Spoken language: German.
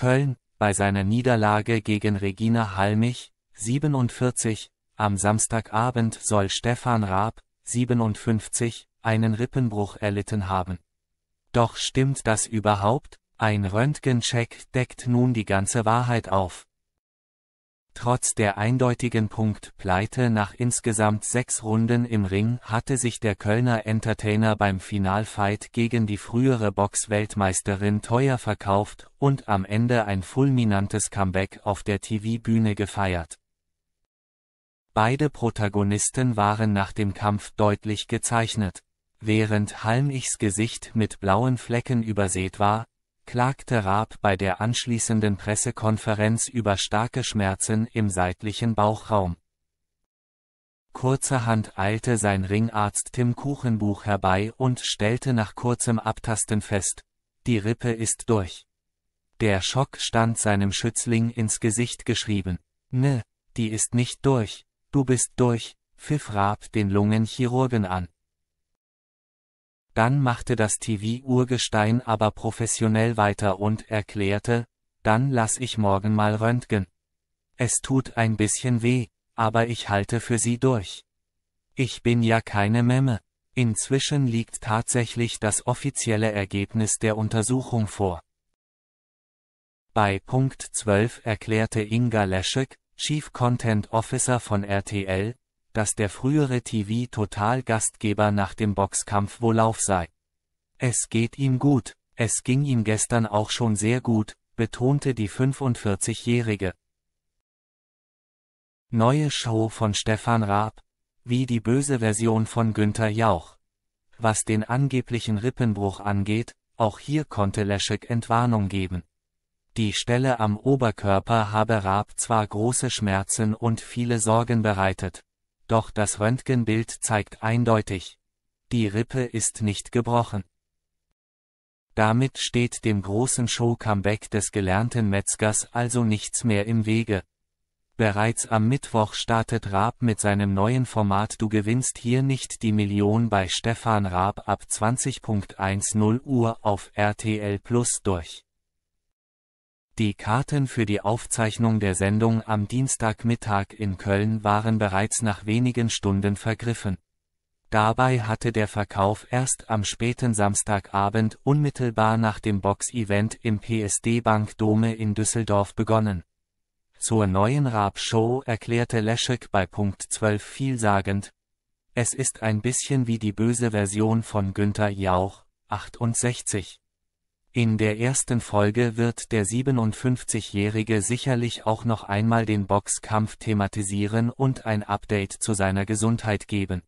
Köln, bei seiner Niederlage gegen Regina Halmich, 47, am Samstagabend soll Stefan Raab, 57, einen Rippenbruch erlitten haben. Doch stimmt das überhaupt? Ein Röntgencheck deckt nun die ganze Wahrheit auf. Trotz der eindeutigen Punktpleite nach insgesamt sechs Runden im Ring hatte sich der Kölner Entertainer beim Finalfight gegen die frühere Boxweltmeisterin teuer verkauft und am Ende ein fulminantes Comeback auf der TV-Bühne gefeiert. Beide Protagonisten waren nach dem Kampf deutlich gezeichnet. Während Halmichs Gesicht mit blauen Flecken übersät war, klagte Raab bei der anschließenden Pressekonferenz über starke Schmerzen im seitlichen Bauchraum. Kurzerhand eilte sein Ringarzt Tim Kuchenbuch herbei und stellte nach kurzem Abtasten fest, die Rippe ist durch. Der Schock stand seinem Schützling ins Gesicht geschrieben. Ne, die ist nicht durch, du bist durch, pfiff Raab den Lungenchirurgen an. Dann machte das TV-Urgestein aber professionell weiter und erklärte, dann lass ich morgen mal röntgen. Es tut ein bisschen weh, aber ich halte für sie durch. Ich bin ja keine Memme. Inzwischen liegt tatsächlich das offizielle Ergebnis der Untersuchung vor. Bei Punkt 12 erklärte Inga Leschek, Chief Content Officer von RTL, dass der frühere TV-Total-Gastgeber nach dem Boxkampf wohl auf sei. Es geht ihm gut, es ging ihm gestern auch schon sehr gut, betonte die 45-Jährige. Neue Show von Stefan Raab. Wie die böse Version von Günther Jauch. Was den angeblichen Rippenbruch angeht, auch hier konnte Leschek Entwarnung geben. Die Stelle am Oberkörper habe Raab zwar große Schmerzen und viele Sorgen bereitet, doch das Röntgenbild zeigt eindeutig, die Rippe ist nicht gebrochen. Damit steht dem großen Show-Comeback des gelernten Metzgers also nichts mehr im Wege. Bereits am Mittwoch startet Raab mit seinem neuen Format Du gewinnst hier nicht die Million bei Stefan Raab ab 20.10 Uhr auf RTL Plus durch. Die Karten für die Aufzeichnung der Sendung am Dienstagmittag in Köln waren bereits nach wenigen Stunden vergriffen. Dabei hatte der Verkauf erst am späten Samstagabend unmittelbar nach dem Box-Event im PSD Bank Dome in Düsseldorf begonnen. Zur neuen Raab-Show erklärte Leschek bei Punkt 12 vielsagend, es ist ein bisschen wie die böse Version von Günther Jauch, 68. In der ersten Folge wird der 57-Jährige sicherlich auch noch einmal den Boxkampf thematisieren und ein Update zu seiner Gesundheit geben.